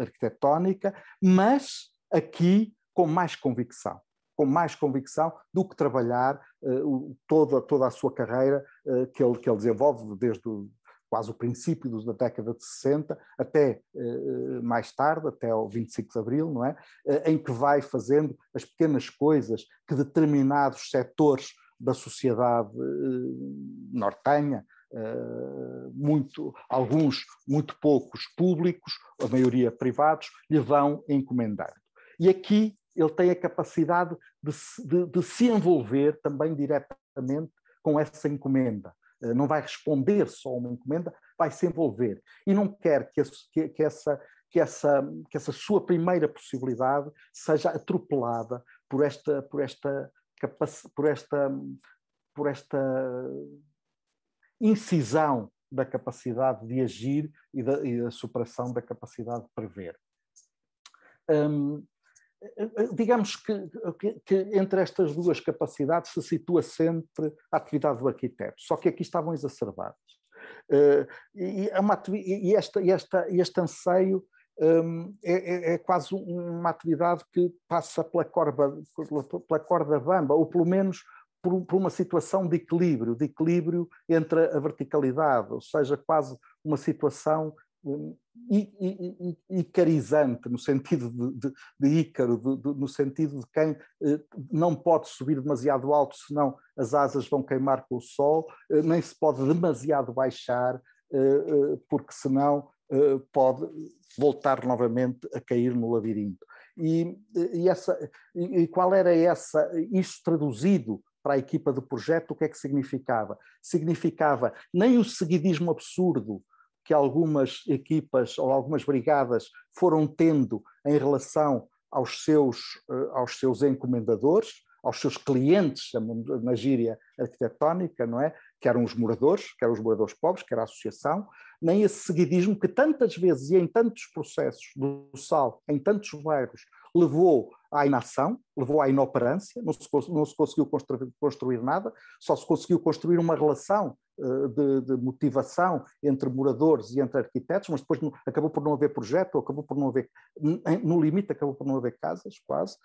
S2: arquitetónica, mas aqui com mais convicção, com mais convicção do que trabalhar toda, toda a sua carreira que, ele, que ele desenvolve desde o quase o princípio da década de 60, até eh, mais tarde, até o 25 de Abril, não é? Eh, em que vai fazendo as pequenas coisas que determinados setores da sociedade eh, nortenha, eh, muito, alguns muito poucos públicos, a maioria privados, lhe vão encomendar E aqui ele tem a capacidade de, de, de se envolver também diretamente com essa encomenda eh, não vai responder só a uma encomenda, vai se envolver. E não quer que, esse, que, que essa, que, essa, que essa sua primeira possibilidade seja atropelada por esta, por esta, por esta, por esta incisão da capacidade de agir e da, e da superação da capacidade de prever. Hum, eh, eh, digamos que, que, que, entre estas duas capacidades se situa sempre a atividade do arquiteto, só que aqui estavam exacerbadas. Uh, e, é uma, e, esta, e esta, este anseio um, é, é, é, quase uma atividade que passa pela corda, pela corda bamba, ou pelo menos por, por, uma situação de equilíbrio, de equilíbrio entre a verticalidade, ou seja, quase uma situação icarizante, no sentido de, de, de ícaro, de, de, no sentido de quem eh, não pode subir demasiado alto, senão as asas vão queimar com o sol, eh, nem se pode demasiado baixar, eh, eh porque senão eh, pode voltar novamente a cair no labirinto. E, e, essa, e qual era essa, isto traduzido para a equipa do projeto, o que é que significava? Significava nem o seguidismo absurdo que algumas equipas ou algumas brigadas foram tendo em relação aos seus, eh, aos seus encomendadores, aos seus clientes na gíria arquitetónica, não é? Que eram os moradores, que eram os moradores pobres, que era a associação, nem esse seguidismo que tantas vezes e em tantos processos do SAL, em tantos bairros, levou à inação, levou à inoperância, não se, não se conseguiu construir, construir nada, só se conseguiu construir uma relação eh, de, de, motivação entre moradores e entre arquitetos, mas depois não, acabou por não haver projeto, acabou por não haver, no limite acabou por não haver casas, quase,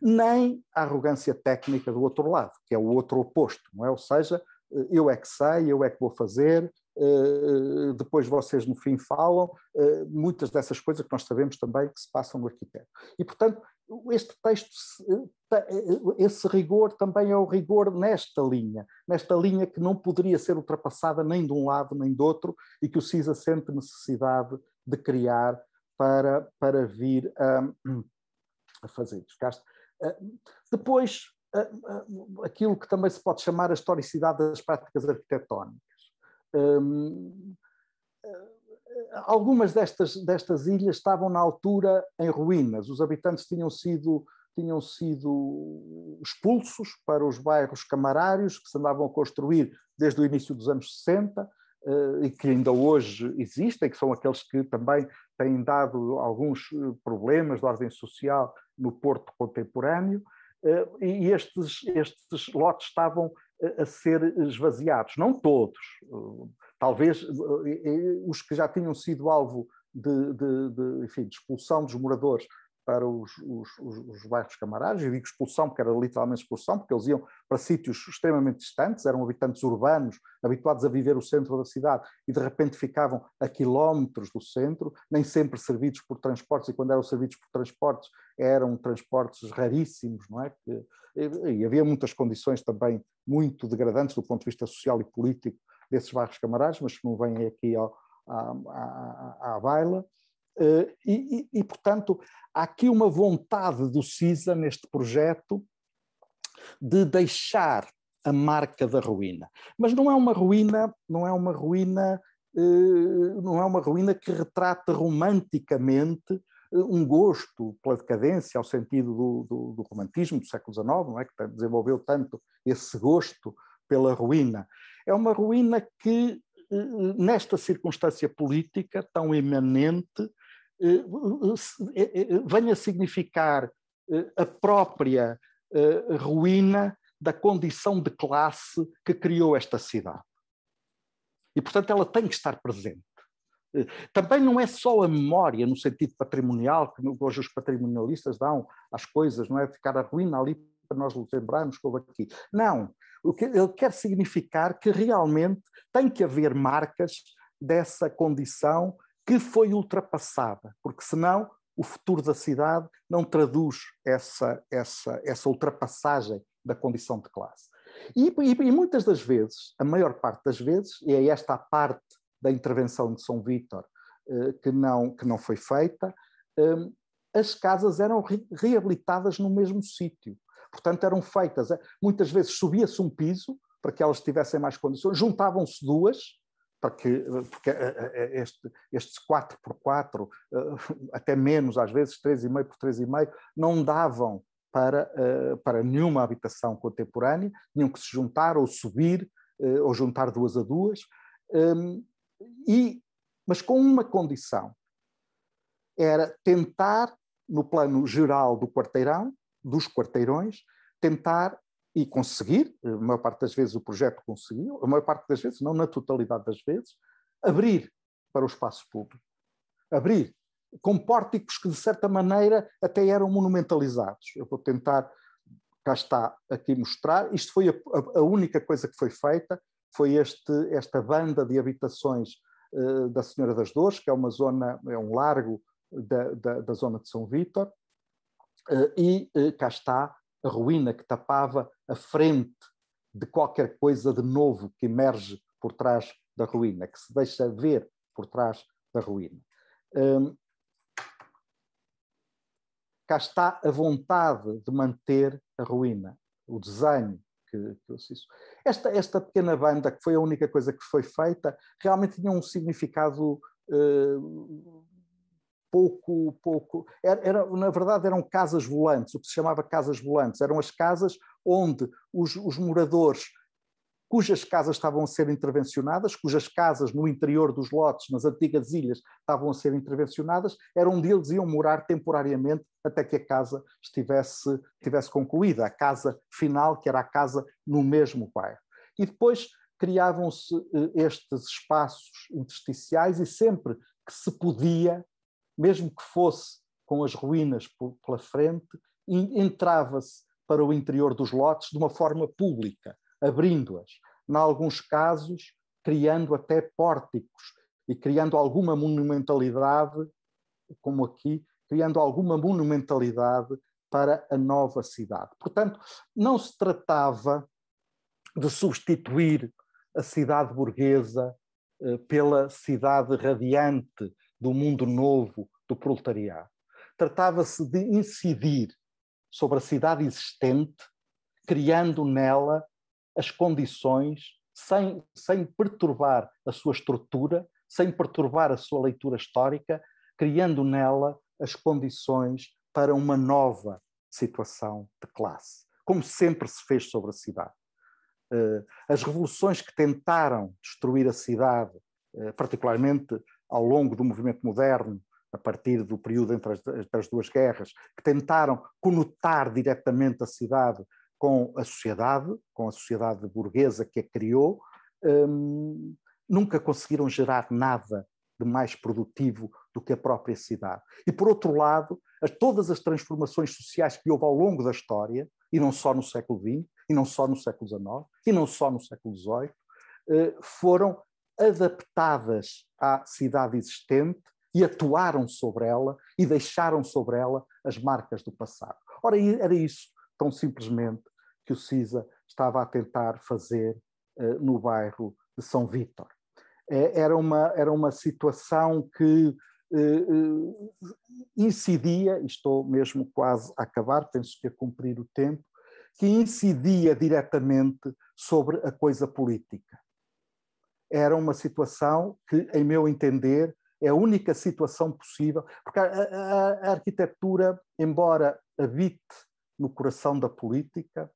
S2: nem a arrogância técnica do outro lado, que é o outro oposto, não é? Ou seja, eh, eu é que sei, eu é que vou fazer, eh, depois vocês no fim falam, muitas dessas coisas que nós sabemos também que se passam no arquiteto. E, portanto, este texto, eh, eh, esse rigor também é o rigor nesta linha, nesta linha que não poderia ser ultrapassada nem de um lado nem do outro e que o CISA sente necessidade de criar para, para vir a fazer. Eh, depois, aquilo que também se pode chamar a historicidade das práticas arquitetónicas. Hum, algumas destas, destas ilhas estavam na altura em ruínas, os habitantes tinham sido tinham sido expulsos para os bairros camarários que se andavam a construir desde o início dos anos 60 eh, e que ainda hoje existem, que são aqueles que também têm dado alguns eh, problemas de ordem social no Porto contemporâneo, eh, e estes, estes lotes estavam a ser esvaziados, não todos, Talvez eh, eh, eh, os que já tinham sido alvo de, de, de, enfim, de expulsão dos moradores para os, os, os bairros camaradas, e digo expulsão porque era literalmente expulsão, porque eles iam para sítios extremamente distantes, eram habitantes urbanos, habituados a viver o centro da cidade, e de repente ficavam a quilómetros do centro, nem sempre servidos por transportes, e quando eram servidos por transportes, eram transportes raríssimos, não é? E, e havia muitas condições também muito degradantes do ponto de vista social e político desses bairros camaradas, mas que não vêm aqui ao, à, à, à baila. Eh, e, e, e, portanto, há aqui uma vontade do CISA neste projeto de deixar a marca da ruína. Mas não é uma ruína, não é uma ruína, eh, não é uma ruína que retrata romanticamente eh, um gosto pela decadência, ao sentido do, do, do romantismo do século XIX, não é? que desenvolveu tanto esse gosto pela ruína é uma ruína que, eh, eh, nesta circunstância política tão imanente, eh, venha significar a própria ruína da condição de classe que criou esta cidade. E, portanto, ela tem que estar presente. Também não é só a memória, no sentido patrimonial, que hoje os patrimonialistas dão às coisas, não é? Ficar a ruína ali para nós lembrarmos que houve aqui. Não, o que ele quer significar que realmente tem que haver marcas dessa condição que foi ultrapassada, porque senão o futuro da cidade não traduz essa, essa, essa ultrapassagem da condição de classe. E, e, e muitas das vezes, a maior parte das vezes, e é esta a parte da intervenção de São Vítor eh, que, não, que não foi feita, eh, as casas eram re reabilitadas no mesmo sítio. Portanto, eram feitas, eh, muitas vezes subia-se um piso para que elas tivessem mais condições, juntavam-se duas, para que, eh, porque eh, este, estes 4x4, até menos, às vezes 3,5 por 3,5, não davam para, para nenhuma habitação contemporânea, tinham que se juntar ou subir, ou juntar duas a duas, hum, e, mas com uma condição, era tentar, no plano geral do quarteirão, dos quarteirões, tentar e conseguir, a maior parte das vezes o projeto conseguiu, a maior parte das vezes, não na totalidade das vezes, abrir para o espaço público. Abrir com pórticos que, de certa maneira, até eram monumentalizados. Eu vou tentar, cá está, aqui mostrar. Isto foi a, a única coisa que foi feita, foi este, esta banda de habitações uh, da Senhora das Dores, que é uma zona, é um largo da, da, da zona de São Vítor, eh, e eh, cá está a ruína que tapava a frente de qualquer coisa de novo que emerge por trás da ruína, que se deixa ver por trás da ruína. Hum, cá está a vontade de manter a ruína, o desenho que, que eu Esta, esta pequena banda, que foi a única coisa que foi feita, realmente tinha um significado uh, pouco, pouco era, era, na verdade eram casas volantes, o que se chamava casas volantes, eram as casas onde os, os moradores cujas casas estavam a ser intervencionadas, cujas casas no interior dos lotes, nas antigas ilhas, estavam a ser intervencionadas, era onde eles iam morar temporariamente até que a casa estivesse, estivesse concluída, a casa final, que era a casa no mesmo bairro. E depois criavam-se eh, estes espaços intersticiais e sempre que se podia, mesmo que fosse com as ruínas pela frente, entrava-se para o interior dos lotes de uma forma pública, abrindo-as. Em alguns casos, criando até pórticos e criando alguma monumentalidade, como aqui, criando alguma monumentalidade para a nova cidade. Portanto, não se tratava de substituir a cidade burguesa eh, pela cidade radiante, do mundo novo do proletariado. Tratava-se de incidir sobre a cidade existente, criando nela as condições, sem, sem perturbar a sua estrutura, sem perturbar a sua leitura histórica, criando nela as condições para uma nova situação de classe, como sempre se fez sobre a cidade. Eh, as revoluções que tentaram destruir a cidade, eh, particularmente ao longo do movimento moderno, a partir do período entre as, entre as duas guerras, que tentaram conotar diretamente a cidade com a sociedade, com a sociedade burguesa que a criou, hum, nunca conseguiram gerar nada de mais produtivo do que a própria cidade. E, por outro lado, as todas as transformações sociais que houve ao longo da história, e não só no século XX, e não só no século XIX, e não só no século XVIII, eh, foram adaptadas à cidade existente e atuaram sobre ela e deixaram sobre ela as marcas do passado. Ora, era isso, tão simplesmente, que o CISA estava a tentar fazer uh, no bairro de São Vítor. É, era, uma, era uma situação que uh, incidia, estou mesmo quase a acabar, penso que a cumprir o tempo, que incidia diretamente sobre a coisa política era uma situação que, em meu entender, é a única situação possível, porque a, a, a arquitetura, embora habite no coração da política,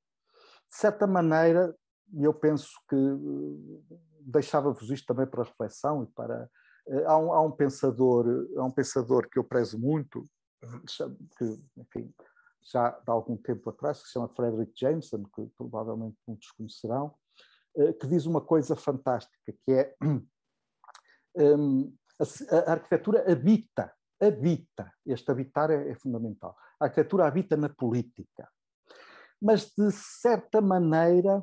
S2: de certa maneira, e eu penso que eh, deixava-vos isto também para reflexão e para eh, há um, há um, pensador há um pensador que eu prezo muito que enfim já há algum tempo atrás que se chama Frederick Jameson que provavelmente muitos conhecerão eh, que diz uma coisa fantástica, que é um, a, a, arquitetura habita, habita, este habitar é, é, fundamental, a arquitetura habita na política, mas de certa maneira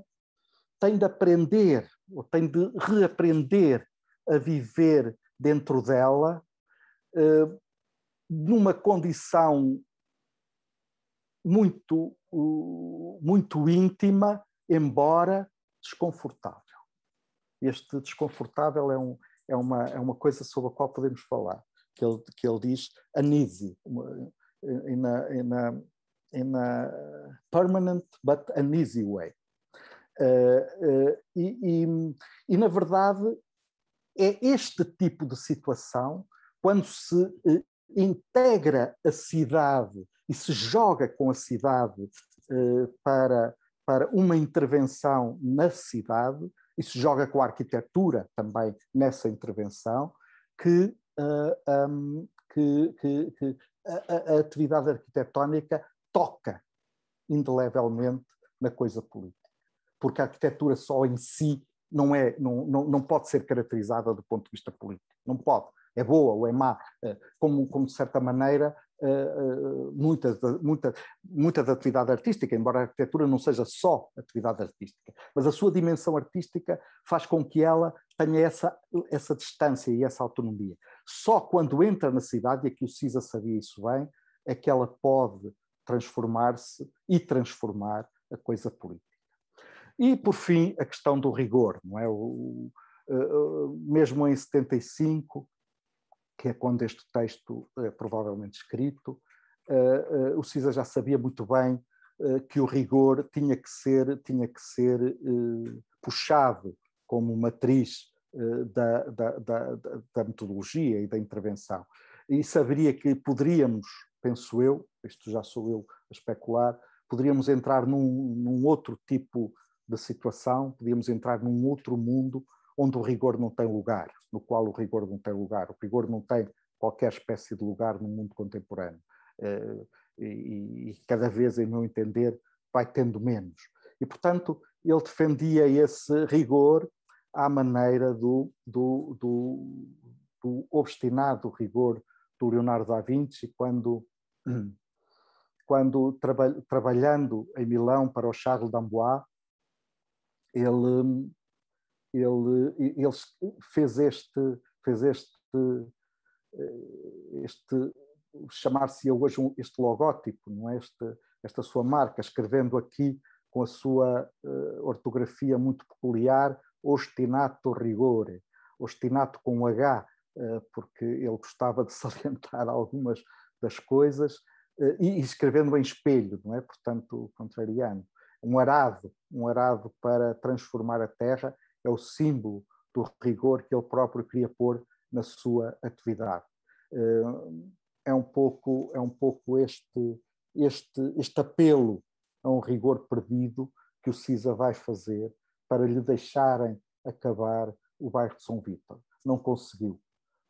S2: tem de aprender, ou tem de reaprender a viver dentro dela, uh, numa condição muito, uh, muito íntima, embora desconfortável. Este desconfortável é, um, é, uma, é uma coisa sobre a qual podemos falar, que ele, que ele diz uneasy, eh, in a, in a, in a permanent but uneasy way. Uh, uh, e, e, e, na verdade, é este tipo de situação, quando se uh, integra a cidade e se joga com a cidade para para uma intervenção na cidade, e se joga com a arquitetura também nessa intervenção, que, uh, ah, um, que, que, que a, a, atividade arquitetónica toca indelevelmente na coisa política. Porque a arquitetura só em si não, é, não, não, não pode ser caracterizada do ponto de vista político. Não pode é boa ou é má, eh, como, como de certa maneira eh, eh, muita, muita, muita da atividade artística, embora a arquitetura não seja só atividade artística, mas a sua dimensão artística faz com que ela tenha essa, essa distância e essa autonomia. Só quando entra na cidade, e aqui o CISA sabia isso bem, é que ela pode transformar-se e transformar a coisa política. E, por fim, a questão do rigor, não é? O, o, o mesmo em 75, que é quando este texto é provavelmente escrito, uh, uh, o Cisa já sabia muito bem eh, que o rigor tinha que ser, tinha que ser puxado como matriz da, da, da, da, metodologia e da intervenção. E saberia que poderíamos, penso eu, isto já sou eu a especular, poderíamos entrar num, num outro tipo de situação, podíamos entrar num outro mundo onde o rigor não tem lugar, no qual o rigor não tem lugar. O rigor não tem qualquer espécie de lugar no mundo contemporâneo. Eh, e, e cada vez, em meu entender, vai tendo menos. E, portanto, ele defendia esse rigor à maneira do, do, do, do obstinado rigor do Leonardo da Vinci, quando, quando traba, trabalhando em Milão para o Charles d'Ambois, ele ele, ele fez este, fez este, eh, este chamar-se hoje um, este logótipo, não é? Este, esta sua marca, escrevendo aqui com a sua uh, ortografia muito peculiar, ostinato rigore, ostinato com H, uh, porque ele gostava de salientar algumas das coisas, uh, e, escrevendo em espelho, não é? Portanto, contrariando. Um arado, um arado para transformar a terra é o símbolo do rigor que ele próprio queria pôr na sua atividade. Eh, é um pouco, é um pouco este, este, este apelo a um rigor perdido que o CISA vai fazer para lhe deixarem acabar o bairro de São Vítor. Não conseguiu.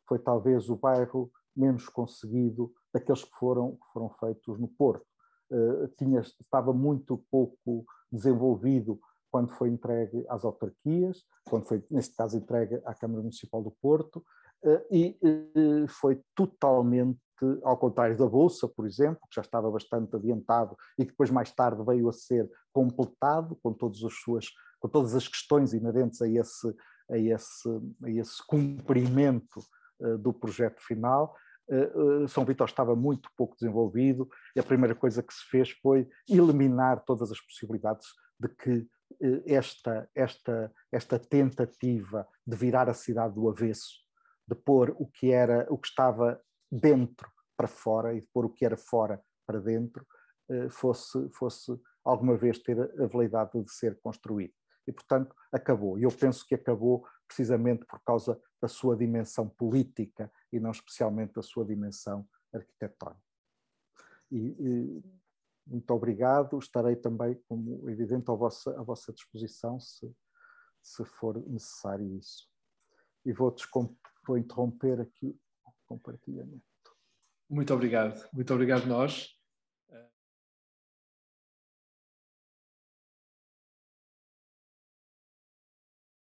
S2: Foi talvez o bairro menos conseguido daqueles que foram, que foram feitos no Porto. Uh, tinha, estava muito pouco desenvolvido quando foi entregue às autarquias, quando foi, neste caso, entregue à Câmara Municipal do Porto, eh, e eh, foi totalmente, ao contrário da Bolsa, por exemplo, que já estava bastante adiantado e que depois mais tarde veio a ser completado com todas as suas, com todas as questões inerentes a esse, a esse, a esse cumprimento eh, do projeto final, são Vitor estava muito pouco desenvolvido e a primeira coisa que se fez foi eliminar todas as possibilidades de que eh, esta, esta, esta tentativa de virar a cidade do avesso, de pôr o que era o que estava dentro para fora e de pôr o que era fora para dentro, eh, fosse, fosse alguma vez ter a validade de ser construído. E, portanto, acabou. E eu penso que acabou precisamente por causa da sua dimensão política e não especialmente da sua dimensão arquitetónica. E, e muito obrigado. Estarei também, como evidente, à vossa, à vossa disposição, se, se for necessário isso. E vou, vou interromper aqui o compartilhamento.
S1: Muito obrigado. Muito obrigado nós.